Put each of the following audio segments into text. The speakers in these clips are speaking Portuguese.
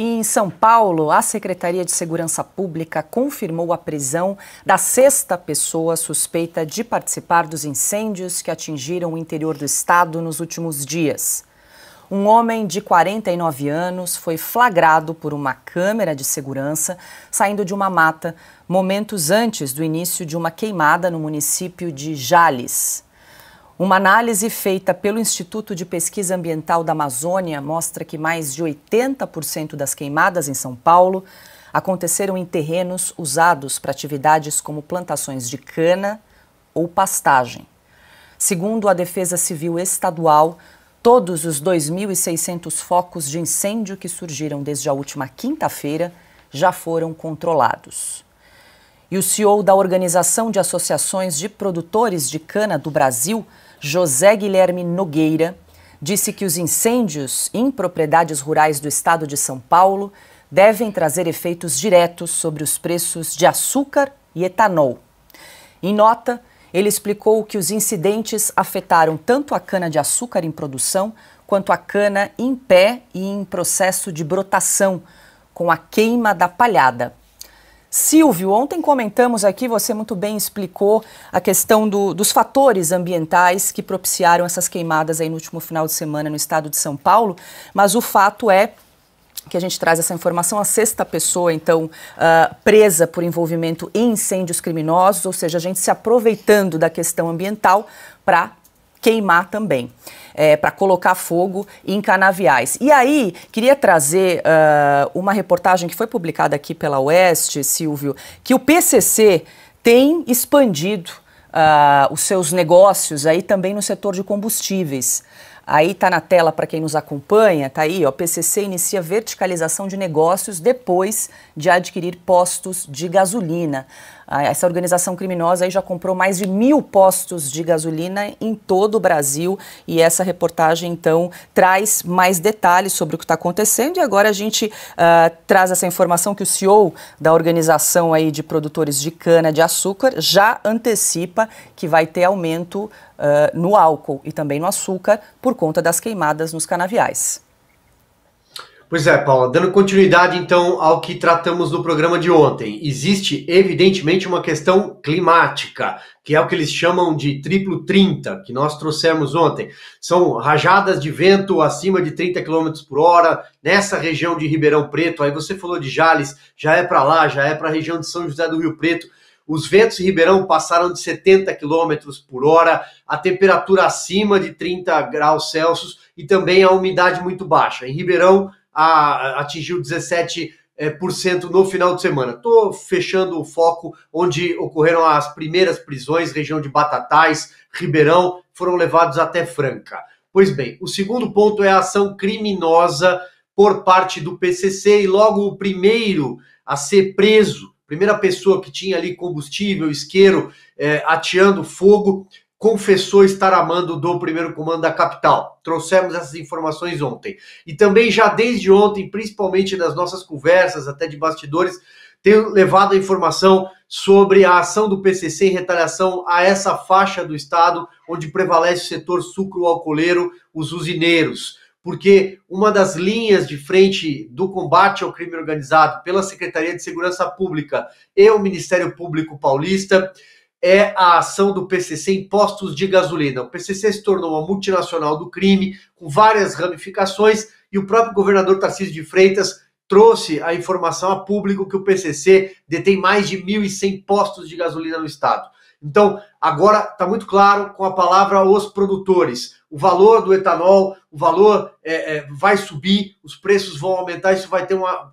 Em São Paulo, a Secretaria de Segurança Pública confirmou a prisão da sexta pessoa suspeita de participar dos incêndios que atingiram o interior do estado nos últimos dias. Um homem de 49 anos foi flagrado por uma câmera de segurança saindo de uma mata momentos antes do início de uma queimada no município de Jales. Uma análise feita pelo Instituto de Pesquisa Ambiental da Amazônia mostra que mais de 80% das queimadas em São Paulo aconteceram em terrenos usados para atividades como plantações de cana ou pastagem. Segundo a Defesa Civil Estadual, todos os 2.600 focos de incêndio que surgiram desde a última quinta-feira já foram controlados. E o CEO da Organização de Associações de Produtores de Cana do Brasil José Guilherme Nogueira, disse que os incêndios em propriedades rurais do estado de São Paulo devem trazer efeitos diretos sobre os preços de açúcar e etanol. Em nota, ele explicou que os incidentes afetaram tanto a cana-de-açúcar em produção quanto a cana em pé e em processo de brotação, com a queima da palhada. Silvio, ontem comentamos aqui, você muito bem explicou a questão do, dos fatores ambientais que propiciaram essas queimadas aí no último final de semana no estado de São Paulo, mas o fato é que a gente traz essa informação, a sexta pessoa, então, uh, presa por envolvimento em incêndios criminosos, ou seja, a gente se aproveitando da questão ambiental para queimar também, é, para colocar fogo em canaviais. E aí, queria trazer uh, uma reportagem que foi publicada aqui pela Oeste, Silvio, que o PCC tem expandido uh, os seus negócios aí também no setor de combustíveis. Aí está na tela para quem nos acompanha, tá aí, o PCC inicia verticalização de negócios depois de adquirir postos de gasolina. Ah, essa organização criminosa aí já comprou mais de mil postos de gasolina em todo o Brasil e essa reportagem então traz mais detalhes sobre o que está acontecendo e agora a gente uh, traz essa informação que o CEO da organização aí de produtores de cana de açúcar já antecipa que vai ter aumento uh, no álcool e também no açúcar por conta das queimadas nos canaviais. Pois é, Paula, dando continuidade então ao que tratamos no programa de ontem. Existe, evidentemente, uma questão climática, que é o que eles chamam de triplo 30, que nós trouxemos ontem. São rajadas de vento acima de 30 km por hora nessa região de Ribeirão Preto. Aí você falou de Jales, já é para lá, já é para a região de São José do Rio Preto. Os ventos em Ribeirão passaram de 70 km por hora, a temperatura acima de 30 graus Celsius e também a umidade muito baixa. Em Ribeirão, a, atingiu 17 é, no final de semana. Estou fechando o foco onde ocorreram as primeiras prisões, região de Batatais, Ribeirão, foram levados até Franca. Pois bem, o segundo ponto é a ação criminosa por parte do PCC e logo o primeiro a ser preso, primeira pessoa que tinha ali combustível, isqueiro, é, ateando fogo, confessou estar amando do primeiro comando da capital. Trouxemos essas informações ontem. E também já desde ontem, principalmente nas nossas conversas, até de bastidores, tenho levado a informação sobre a ação do PCC em retaliação a essa faixa do estado onde prevalece o setor sucro-alcooleiro, os usineiros. Porque uma das linhas de frente do combate ao crime organizado pela Secretaria de Segurança Pública e o Ministério Público Paulista é a ação do PCC em postos de gasolina. O PCC se tornou uma multinacional do crime, com várias ramificações, e o próprio governador Tarcísio de Freitas trouxe a informação a público que o PCC detém mais de 1.100 postos de gasolina no estado. Então, agora está muito claro com a palavra os produtores. O valor do etanol, o valor é, é, vai subir, os preços vão aumentar, isso vai ter uma,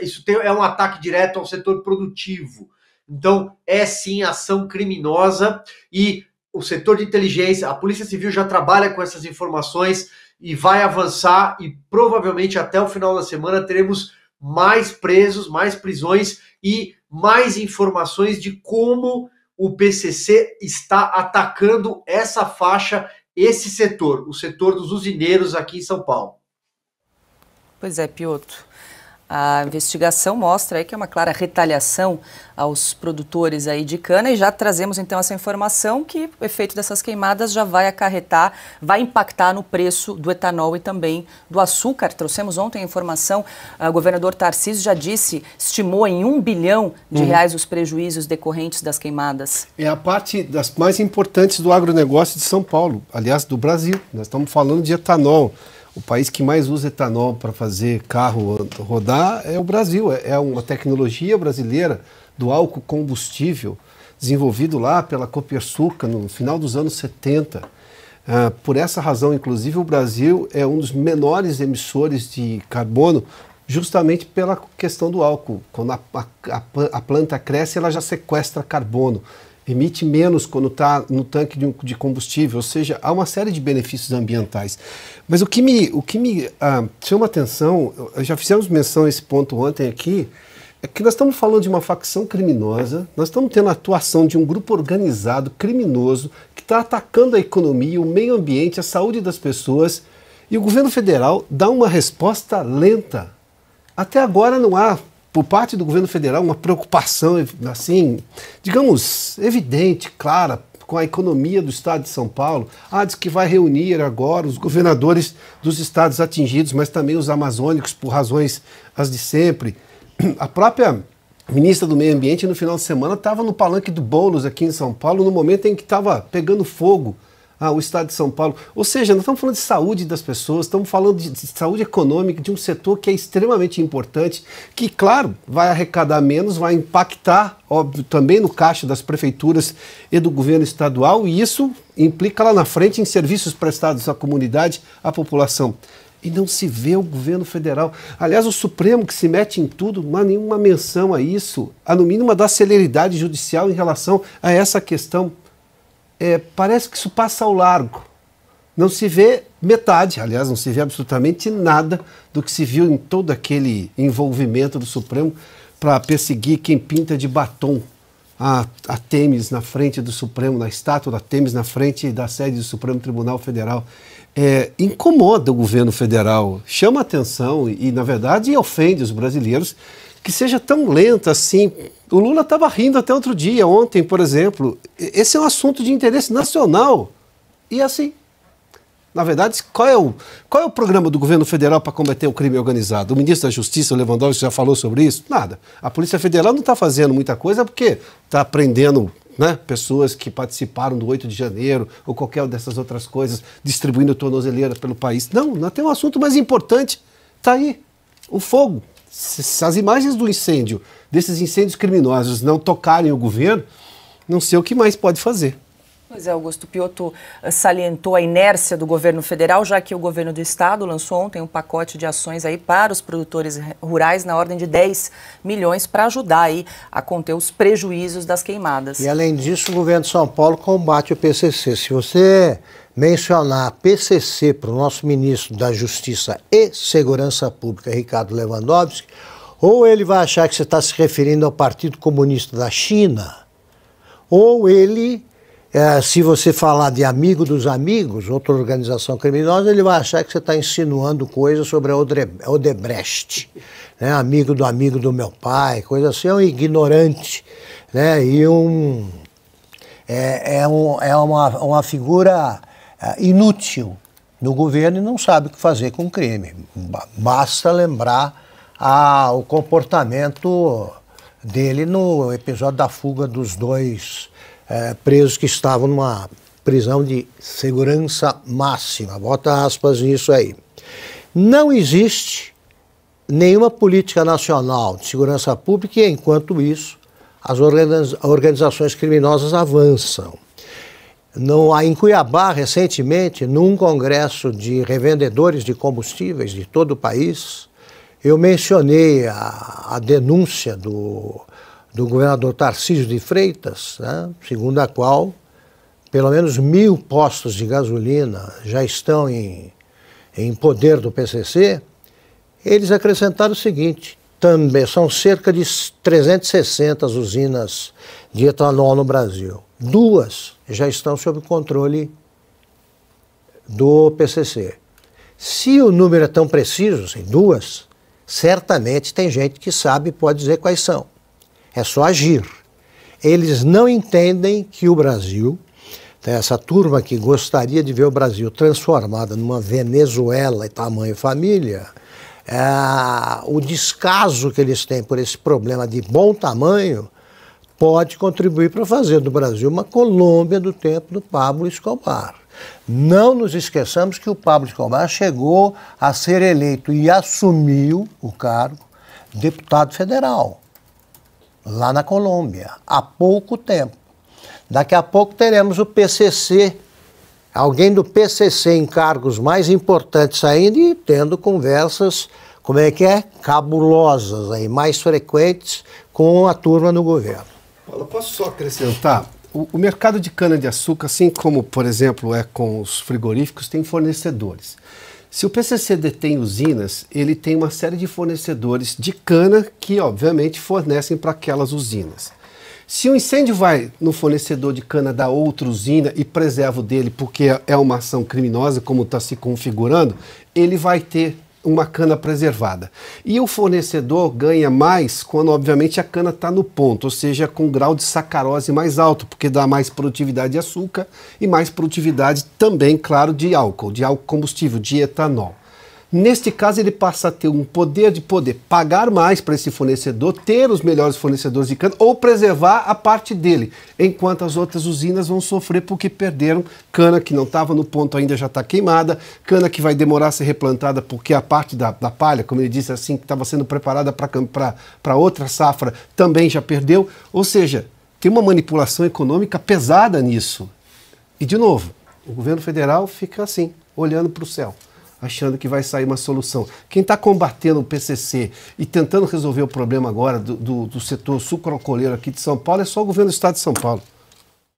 isso tem, é um ataque direto ao setor produtivo. Então, é sim ação criminosa e o setor de inteligência, a Polícia Civil já trabalha com essas informações e vai avançar e provavelmente até o final da semana teremos mais presos, mais prisões e mais informações de como o PCC está atacando essa faixa, esse setor, o setor dos usineiros aqui em São Paulo. Pois é, Piotr. A investigação mostra aí que é uma clara retaliação aos produtores aí de cana e já trazemos então essa informação que o efeito dessas queimadas já vai acarretar, vai impactar no preço do etanol e também do açúcar. Trouxemos ontem a informação, o governador Tarcísio já disse, estimou em um bilhão de uhum. reais os prejuízos decorrentes das queimadas. É a parte das mais importantes do agronegócio de São Paulo, aliás, do Brasil. Nós estamos falando de etanol o país que mais usa etanol para fazer carro rodar é o Brasil. É, é uma tecnologia brasileira do álcool combustível, desenvolvido lá pela Copersuca no final dos anos 70. Ah, por essa razão, inclusive, o Brasil é um dos menores emissores de carbono, justamente pela questão do álcool. Quando a, a, a planta cresce, ela já sequestra carbono emite menos quando está no tanque de, um, de, combustível, ou seja, há uma série de benefícios ambientais. Mas o que me, o que me ah, chama atenção, já fizemos menção a esse ponto ontem aqui, é que nós estamos falando de uma facção criminosa, nós estamos tendo a atuação de um grupo organizado, criminoso, que está atacando a economia, o meio ambiente, a saúde das pessoas, e o governo federal dá uma resposta lenta. Até agora não há por parte do governo federal uma preocupação, assim, digamos, evidente, clara, com a economia do estado de São Paulo. Ah, diz que vai reunir agora os governadores dos estados atingidos, mas também os amazônicos, por razões as de sempre. A própria ministra do Meio Ambiente, no final de semana, estava no palanque do Boulos aqui em São Paulo, no momento em que estava pegando fogo ah, o Estado de São Paulo. Ou seja, nós estamos falando de saúde das pessoas, estamos falando de, de, saúde econômica, de um setor que é extremamente importante, que, claro, vai arrecadar menos, vai impactar, óbvio, também no caixa das prefeituras e do governo estadual, e isso implica lá na frente em serviços prestados à comunidade, à população. E não se vê o governo federal. Aliás, o Supremo, que se mete em tudo, não há nenhuma menção a isso, a no mínimo da celeridade judicial em relação a essa questão é, parece que isso passa ao largo. Não se vê metade, aliás, não se vê absolutamente nada do que se viu em todo aquele envolvimento do Supremo para perseguir quem pinta de batom a, a Temes na frente do Supremo, na estátua da Temes na frente da sede do Supremo Tribunal Federal. É, incomoda o governo federal, chama atenção e, e, na verdade, ofende os brasileiros que seja tão lenta assim. O Lula estava rindo até outro dia, ontem, por exemplo. Esse é um assunto de interesse nacional. E assim, na verdade, qual é o, qual é o programa do governo federal para combater o crime organizado? O ministro da Justiça, o Lewandowski, já falou sobre isso? Nada. A Polícia Federal não está fazendo muita coisa porque está prendendo né, pessoas que participaram do 8 de janeiro ou qualquer dessas outras coisas, distribuindo tornozeleira pelo país. Não, não tem um assunto mais importante. Está aí, o fogo se as imagens do incêndio, desses incêndios criminosos, não tocarem o governo, não sei o que mais pode fazer. Pois é, Augusto Piotto eh, salientou a inércia do governo federal, já que o governo do estado lançou ontem um pacote de ações aí para os produtores rurais na ordem de 10 milhões para ajudar aí a conter os prejuízos das queimadas. E além disso, o governo de São Paulo combate o PCC. Se você mencionar PCC para o nosso ministro da Justiça e Segurança Pública, Ricardo Lewandowski, ou ele vai achar que você está se referindo ao Partido Comunista da China, ou ele é, se você falar de amigo dos amigos, outra organização criminosa, ele vai achar que você está insinuando coisas sobre a Odebrecht. Né? Amigo do amigo do meu pai, coisa assim, é um ignorante. Né? E um, é, é, um, é uma, uma figura é, inútil no governo e não sabe o que fazer com o crime. Basta lembrar a, o comportamento dele no episódio da fuga dos dois é, presos que estavam numa prisão de segurança máxima. Bota aspas nisso aí. Não existe nenhuma política nacional de segurança pública e, enquanto isso, as organizações criminosas avançam. No, em Cuiabá, recentemente, num congresso de revendedores de combustíveis de todo o país, eu mencionei a, a denúncia do do governador Tarcísio de Freitas, né, segundo a qual pelo menos mil postos de gasolina já estão em, em poder do PCC, eles acrescentaram o seguinte: também são cerca de 360 usinas de etanol no Brasil. Duas já estão sob controle do PCC. Se o número é tão preciso, assim, duas, certamente tem gente que sabe e pode dizer quais são é só agir. Eles não entendem que o Brasil, né, essa turma que gostaria de ver o Brasil transformada numa Venezuela e tamanho família, é, o descaso que eles têm por esse problema de bom tamanho pode contribuir para fazer do Brasil uma Colômbia do tempo do Pablo Escobar. Não nos esqueçamos que o Pablo Escobar chegou a ser eleito e assumiu o cargo deputado federal lá na Colômbia, há pouco tempo. Daqui a pouco teremos o PCC, alguém do PCC em cargos mais importantes ainda e tendo conversas, como é que é? Cabulosas aí, mais frequentes com a turma no governo. Paulo, posso só acrescentar? O, o mercado de cana-de-açúcar, assim como, por exemplo, é com os frigoríficos, tem fornecedores. Se o PCC detém usinas, ele tem uma série de fornecedores de cana que, obviamente, fornecem para aquelas usinas. Se o um incêndio vai no fornecedor de cana da outra usina e preserva o dele porque é uma ação criminosa, como está se configurando, ele vai ter uma cana preservada. E o fornecedor ganha mais quando, obviamente, a cana está no ponto, ou seja, com um grau de sacarose mais alto, porque dá mais produtividade de açúcar e mais produtividade também, claro, de álcool, de álcool combustível, de etanol. Neste caso, ele passa a ter um poder de poder pagar mais para esse fornecedor, ter os melhores fornecedores de cana ou preservar a parte dele, enquanto as outras usinas vão sofrer porque perderam cana que não estava no ponto ainda já está queimada, cana que vai demorar a ser replantada porque a parte da, da palha, como ele disse assim, que estava sendo preparada para outra safra também já perdeu. Ou seja, tem uma manipulação econômica pesada nisso. E, de novo, o governo federal fica assim, olhando para o céu achando que vai sair uma solução. Quem está combatendo o PCC e tentando resolver o problema agora do, do, do setor sucrocoleiro aqui de São Paulo é só o governo do estado de São Paulo.